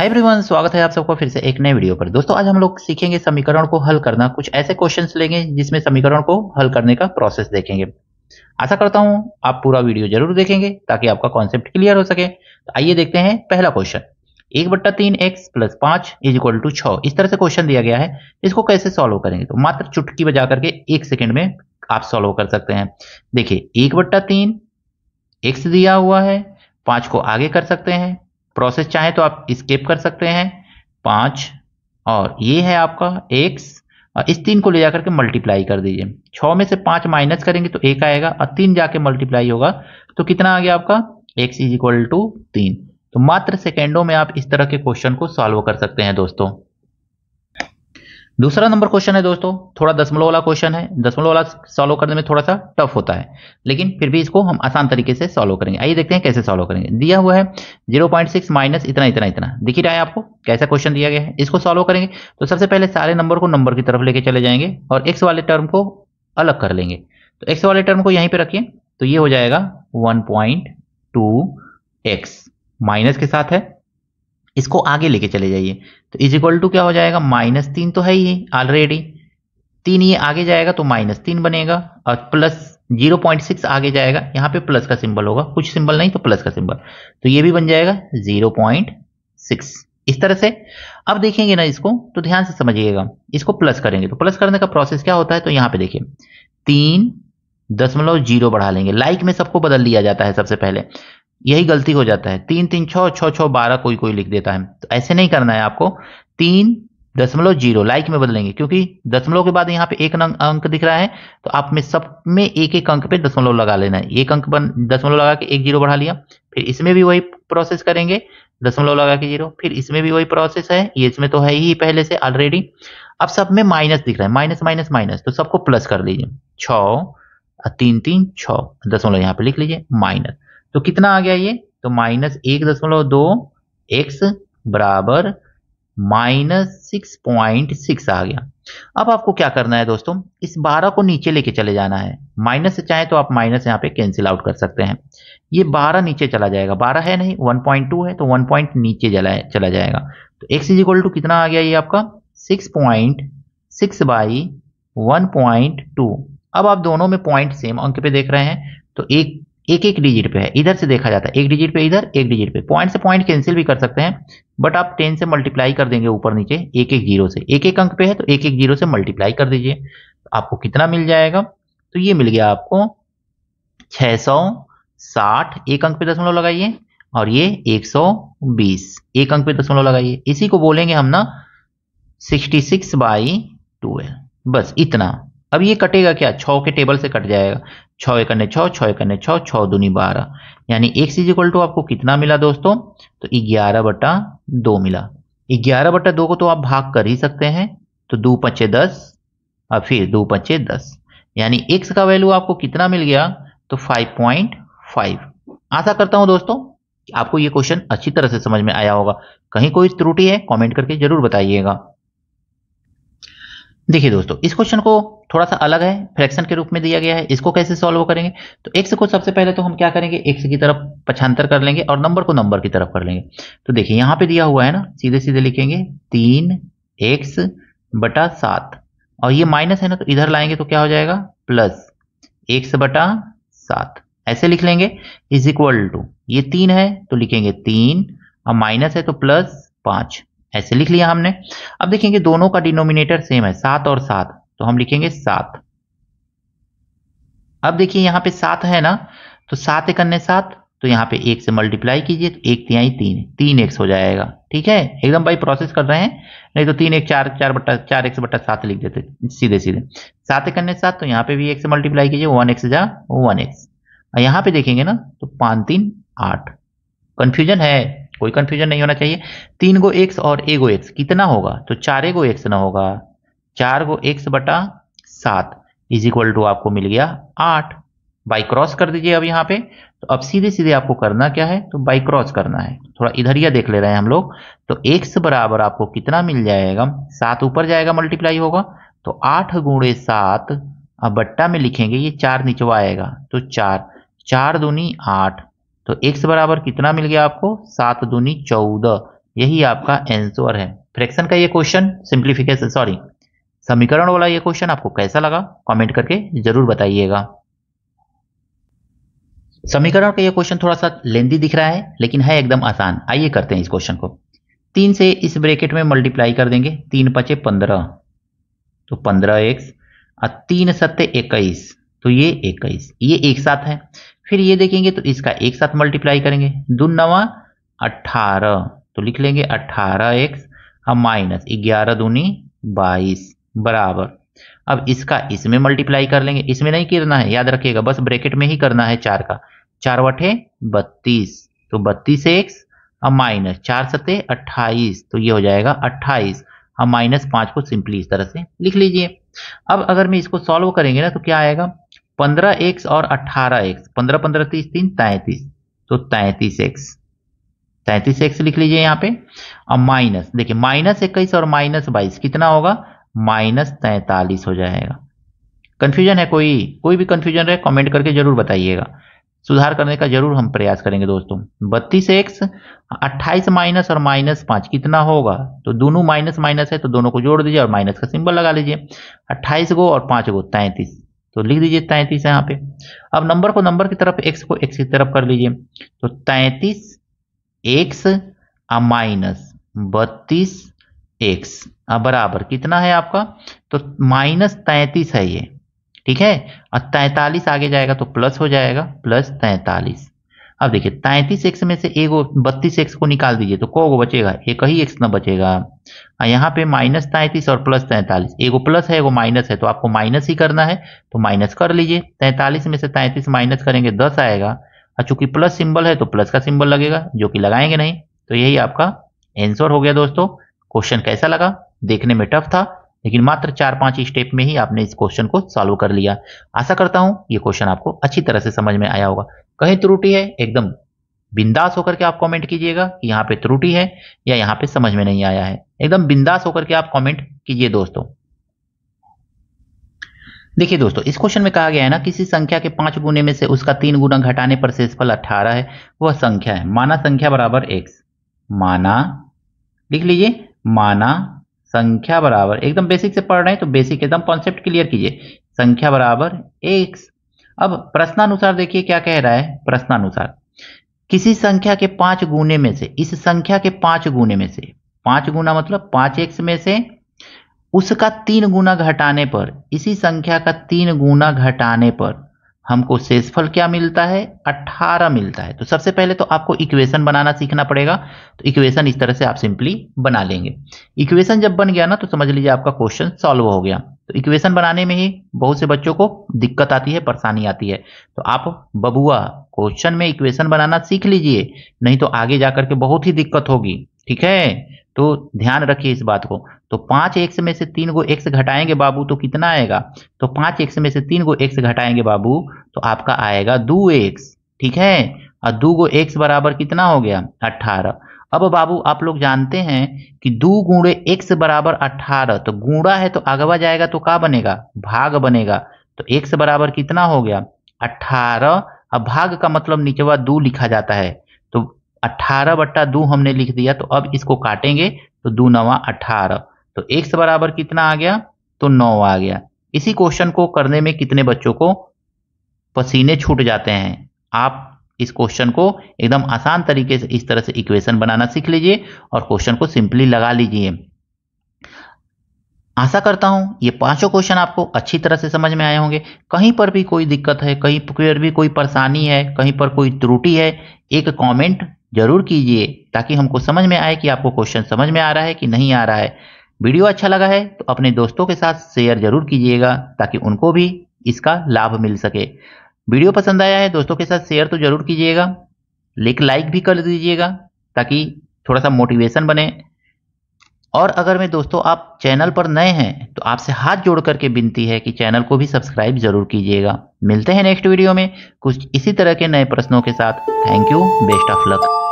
hi everyone स्वागत है आप सबको फिर से एक नए वीडियो पर दोस्तों आज हम लोग सीखेंगे समीकरण को हल करना कुछ ऐसे क्वेश्चंस लेंगे जिसमें समीकरण को हल करने का प्रोसेस देखेंगे आशा करता हूं आप पूरा वीडियो जरूर देखेंगे ताकि आपका कॉन्सेप्ट क्लियर हो सके तो आइए देखते हैं पहला क्वेश्चन एक बट्टा तीन एक्स प्लस पांच इज इक्वल टू छ इस तरह से क्वेश्चन दिया गया है इसको कैसे सॉल्व करेंगे तो मात्र चुटकी बजा करके एक सेकेंड में आप सॉल्व कर सकते हैं देखिए एक बट्टा तीन एक्स दिया हुआ है पांच को आगे कर सकते हैं प्रोसेस चाहे तो आप स्केप कर सकते हैं पाँच और ये है आपका एक्स और इस तीन को ले जाकर के मल्टीप्लाई कर दीजिए छः में से पाँच माइनस करेंगे तो एक आएगा और तीन जाके मल्टीप्लाई होगा तो कितना आ गया आपका एक्स इज इक्वल टू तीन तो मात्र सेकेंडों में आप इस तरह के क्वेश्चन को सॉल्व कर सकते हैं दोस्तों दूसरा नंबर क्वेश्चन है दोस्तों थोड़ा दशमलव वाला क्वेश्चन है दशमलव वाला सॉल्व करने में थोड़ा सा टफ होता है लेकिन फिर भी इसको हम आसान तरीके से सॉल्व करेंगे आइए देखते हैं कैसे सॉल्व करेंगे दिया हुआ है 0.6 माइनस इतना इतना इतना दिख ही रहा है आपको कैसा क्वेश्चन दिया गया है इसको सॉल्व करेंगे तो सबसे पहले सारे नंबर को नंबर की तरफ लेके चले जाएंगे और एक्स वाले टर्म को अलग कर लेंगे तो एक्स वाले टर्म को यहीं पर रखिए तो ये हो जाएगा one point two x minus के साथ है इसको आगे लेके चले जाइए तो इज इक्वल टू क्या हो जाएगा माइनस तीन तो है ही ऑलरेडी तीन ये आगे जाएगा तो माइनस तीन बनेगा और प्लस जीरो पॉइंट सिक्स आगे जाएगा यहाँ पे प्लस का सिंबल होगा कुछ सिंबल नहीं तो प्लस का सिंबल तो ये भी बन जाएगा जीरो पॉइंट सिक्स इस तरह से अब देखेंगे ना इसको तो ध्यान से समझिएगा इसको प्लस करेंगे तो प्लस करने का प्रोसेस क्या होता है तो यहाँ पे देखिए तीन दशमलव जीरो बढ़ा लेंगे लाइक में सबको बदल लिया जाता है सबसे पहले यही गलती हो जाता है तीन तीन छः छः छः बारह कोई कोई लिख देता है तो ऐसे नहीं करना है आपको तीन दशमलव जीरो लाइक में बदलेंगे क्योंकि दशमलव के बाद यहाँ पे एक अंक दिख रहा है तो आप में सब में एक एक अंक पे दशमलव लगा लेना है एक अंक बन दशमलव लगा के एक जीरो बढ़ा लिया फिर इसमें भी वही प्रोसेस करेंगे दशमलव लगा के जीरो फिर इसमें भी वही प्रोसेस है ये इसमें तो है ही पहले से ऑलरेडी अब सब में माइनस दिख रहा है माइनस माइनस माइनस तो सबको प्लस कर लीजिए छ तीन तीन छ दशमलव यहाँ पे लिख लीजिए माइनस तो कितना आ गया ये तो माइनस एक दशमलव दो एक्स बराबर माइनस सिक्स पॉइंट सिक्स आ गया अब आपको क्या करना है दोस्तों इस बारह को नीचे लेके चले जाना है माइनस से चाहे तो आप माइनस यहाँ पे कैंसिल आउट कर सकते हैं ये बारह नीचे चला जाएगा बारह है नहीं वन पॉइंट टू है तो वन पॉइंट नीचे चला जाएगा तो एक्स इज इक्वल टू कितना आ गया ये आपका six point six by one point two अब आप दोनों में पॉइंट सेम अंक पे देख रहे हैं तो एक एक एक डिजिट पे है इधर से देखा जाता है एक डिजिट पे इधर एक डिजिट पे पॉइंट से पॉइंट कैंसिल भी कर सकते हैं बट आप टेन से मल्टीप्लाई कर देंगे ऊपर नीचे एक एक जीरो से एक एक अंक पे है तो एक एक जीरो से मल्टीप्लाई कर दीजिए आपको कितना मिल जाएगा तो ये मिल गया आपको छ सौ साठ एक अंक पे दसमलव लगाइए और ये एक सौ बीस एक अंक पे दसमलव लगाइए इसी को बोलेंगे हम ना सिक्सटी सिक्स बाई टूवेल्व बस इतना अब ये कटेगा क्या छ के टेबल से कट जाएगा छ एक अन्य छः छः एक अन्य छः छः दूनी बारह यानी एक इज इक्वल टू आपको कितना मिला दोस्तों तो ग्यारह बटा दो मिला ग्यारह बटा दो को तो आप भाग कर ही सकते हैं तो दो पचे दस और फिर दो पचे दस यानी एक्स का वैल्यू आपको कितना मिल गया तो फाइव पॉइंट फाइव आशा करता हूँ दोस्तों आपको ये क्वेश्चन अच्छी तरह से समझ में आया होगा कहीं कोई त्रुटि है कमेंट करके जरूर बताइएगा देखिए दोस्तों इस क्वेश्चन को थोड़ा सा अलग है फ्रैक्शन के रूप में दिया गया है इसको कैसे सॉल्व करेंगे तो एक्स को सबसे पहले तो हम क्या करेंगे एक्स की तरफ पछांतर कर लेंगे और नंबर को नंबर की तरफ कर लेंगे तो देखिए यहाँ पे दिया हुआ है ना सीधे सीधे लिखेंगे तीन एक्स बटा सात और ये माइनस है ना तो इधर लाएंगे तो क्या हो जाएगा प्लस एक्स बटा सात ऐसे लिख लेंगे इज इक्वल टू ये तीन है तो लिखेंगे तीन और माइनस है तो प्लस पाँच ऐसे लिख लिया हमने अब देखेंगे दोनों का डिनोमिनेटर सेम है सात और सात तो हम लिखेंगे सात अब देखिए यहां पे सात है ना तो सात एक अन्य सात तो यहाँ पे एक से मल्टीप्लाई कीजिए तो एक तिहाई तीन तीन एक्स हो जाएगा ठीक है एकदम भाई प्रोसेस कर रहे हैं नहीं तो तीन एक चार चार बट्टा चार एक्स बट्टा सात लिख देते सीधे सीधे सात एक अन्य सात तो यहां पे भी एक से मल्टीप्लाई कीजिए वन एक्स जा वन एक्स यहां पे देखेंगे ना तो पांच तीन आठ कंफ्यूजन है कोई कंफ्यूजन नहीं होना चाहिए तीन गो एक्स और ए गो एक्स कितना होगा तो चार गो एक्स ना होगा चार गो एक्स बटा सात इज इक्वल टू आपको मिल गया आठ बाई क्रॉस कर दीजिए अब यहाँ पे तो अब सीधे सीधे आपको करना क्या है तो बाई क्रॉस करना है थोड़ा इधरिया देख ले रहे हैं हम लोग तो एक्स बराबर आपको कितना मिल जाएगा सात ऊपर जाएगा मल्टीप्लाई होगा तो आठ गुणे सात अब बट्टा में लिखेंगे ये चार नीचवा आएगा तो चार चार दूनी आठ तो x बराबर कितना मिल गया आपको सात दूनी चौदह यही आपका आंसर है फ्रैक्शन का ये क्वेश्चन सिंप्लीफिकेशन सॉरी समीकरण वाला ये क्वेश्चन आपको कैसा लगा कमेंट करके जरूर बताइएगा समीकरण का ये क्वेश्चन थोड़ा सा लेंदी दिख रहा है लेकिन है एकदम आसान आइए करते हैं इस क्वेश्चन को तीन से इस ब्रेकेट में मल्टीप्लाई कर देंगे तीन पचे पंद्रह तो पंद्रह एक्स और तीन सत्य इक्कीस तो ये इक्कीस ये एक साथ है फिर ये देखेंगे तो इसका एक साथ मल्टीप्लाई करेंगे दो नवा अट्ठारह तो लिख लेंगे अट्ठारह एक्स अब माइनस ग्यारह दूनी बाईस बराबर अब इसका इसमें मल्टीप्लाई कर लेंगे इसमें नहीं करना है याद रखिएगा बस ब्रैकेट में ही करना है चार का चार वटे बत्तीस तो बत्तीस एक्स अब माइनस चार सते अट्ठाईस तो ये हो जाएगा अट्ठाईस अब माइनस पांच को सिंपली इस तरह से लिख लीजिए अब अगर मैं इसको सॉल्व करेंगे ना तो क्या आएगा पंद्रह एक्स और अट्ठारह एक्स पंद्रह पंद्रह तीस तीन तैतीस तो तैतीस एक्स तैतीस एक्स लिख लीजिए यहाँ पे और माइनस देखिए माइनस इक्कीस और माइनस बाईस कितना होगा माइनस तैतालीस हो जाएगा कंफ्यूजन है कोई कोई भी कंफ्यूजन रहे कमेंट करके जरूर बताइएगा सुधार करने का जरूर हम प्रयास करेंगे दोस्तों बत्तीस एक्स अट्ठाईस माइनस और माइनस पांच कितना होगा तो दोनों माइनस माइनस है तो दोनों को जोड़ दीजिए और माइनस का सिंबल लगा लीजिए अट्ठाईस गो और पांच गो तैतीस तो लिख दीजिए तैंतीस यहाँ पे अब नंबर को नंबर की तरफ एक्स को एक्स की तरफ कर लीजिए तो तैतीस एक्स और माइनस बत्तीस एक्स बराबर कितना है आपका तो माइनस तैतीस है ये ठीक है और तैंतालीस आगे जाएगा तो प्लस हो जाएगा प्लस तैंतालीस अब देखिए तैंतीस एक्स में से एक बत्तीस एक्स को निकाल दीजिए तो को गो बचेगा एक ही एक्स ना बचेगा यहाँ पे माइनस तैंतीस और प्लस तैंतालीस एगो प्लस है एगो माइनस है तो आपको माइनस ही करना है तो माइनस कर लीजिए तैंतालीस में से तैंतीस माइनस करेंगे दस आएगा और चूंकि प्लस सिंबल है तो प्लस का सिंबल लगेगा जो कि लगाएंगे नहीं तो यही आपका एंसर हो गया दोस्तों क्वेश्चन कैसा लगा देखने में टफ था लेकिन मात्र चार पांच स्टेप में ही आपने इस क्वेश्चन को सॉल्व कर लिया आशा करता हूं ये क्वेश्चन आपको अच्छी तरह से समझ में आया होगा कहीं त्रुटि है एकदम बिंदास होकर के आप कमेंट कीजिएगा कि यहाँ पे त्रुटि है या यहाँ पे समझ में नहीं आया है एकदम बिंदास होकर के आप कमेंट कीजिए दोस्तों देखिए दोस्तों इस क्वेश्चन में कहा गया है ना किसी संख्या के पांच गुने में से उसका तीन गुना घटाने पर शेषफल अठारह है वह संख्या है माना संख्या बराबर एक्स माना लिख लीजिए माना संख्या बराबर एकदम बेसिक से पढ़ रहे हैं तो बेसिक एकदम कॉन्सेप्ट क्लियर कीजिए संख्या बराबर एक्स अब प्रश्नानुसार देखिए क्या कह रहा है प्रश्नानुसार किसी संख्या के पांच गुने में से इस संख्या के पांच गुने में से पांच गुना मतलब पांच एक्स में से उसका तीन गुना घटाने पर इसी संख्या का तीन गुना घटाने पर हमको शेषफल क्या मिलता है 18 मिलता है तो सबसे पहले तो आपको इक्वेशन बनाना सीखना पड़ेगा तो इक्वेशन इस तरह से आप सिंपली बना लेंगे इक्वेशन जब बन गया ना तो समझ लीजिए आपका क्वेश्चन सॉल्व हो गया तो इक्वेशन बनाने में ही बहुत से बच्चों को दिक्कत आती है परेशानी आती है तो आप बबुआ क्वेश्चन में इक्वेशन बनाना सीख लीजिए नहीं तो आगे जाकर के बहुत ही दिक्कत होगी ठीक है तो ध्यान रखिए इस बात को तो पांच एक्स में से तीन को एक्स घटाएंगे बाबू तो कितना आएगा तो पांच एक्स में से तीन को एक्स घटाएंगे बाबू तो आपका आएगा दो एक्स ठीक है और दो को एक्स बराबर कितना हो गया अट्ठारह अब बाबू आप लोग जानते हैं कि दो गुणे एक्स बराबर अठारह तो गुणा है तो आगवा जाएगा तो का बनेगा भाग बनेगा तो एक्स बराबर कितना हो गया अठारह अब भाग का मतलब निचवा दो लिखा जाता है तो अठारह बट्टा दो हमने लिख दिया तो अब इसको काटेंगे तो दो नवा अठारह तो एक्स बराबर कितना आ गया तो नौ आ गया इसी क्वेश्चन को करने में कितने बच्चों को पसीने छूट जाते हैं आप इस क्वेश्चन को एकदम आसान तरीके से इस तरह से इक्वेशन बनाना सीख लीजिए और क्वेश्चन को सिंपली लगा लीजिए आशा करता हूं ये पांचों क्वेश्चन आपको अच्छी तरह से समझ में आए होंगे कहीं पर भी कोई दिक्कत है कहीं पर भी कोई परेशानी है कहीं पर कोई त्रुटि है एक कमेंट जरूर कीजिए ताकि हमको समझ में आए कि आपको क्वेश्चन समझ में आ रहा है कि नहीं आ रहा है वीडियो अच्छा लगा है तो अपने दोस्तों के साथ शेयर जरूर कीजिएगा ताकि उनको भी इसका लाभ मिल सके वीडियो पसंद आया है दोस्तों के साथ शेयर तो जरूर कीजिएगा लेकिन लाइक भी कर दीजिएगा ताकि थोड़ा सा मोटिवेशन बने और अगर मैं दोस्तों आप चैनल पर नए हैं तो आपसे हाथ जोड़ करके विनती है कि चैनल को भी सब्सक्राइब जरूर कीजिएगा मिलते हैं नेक्स्ट वीडियो में कुछ इसी तरह के नए प्रश्नों के साथ thank you best of luck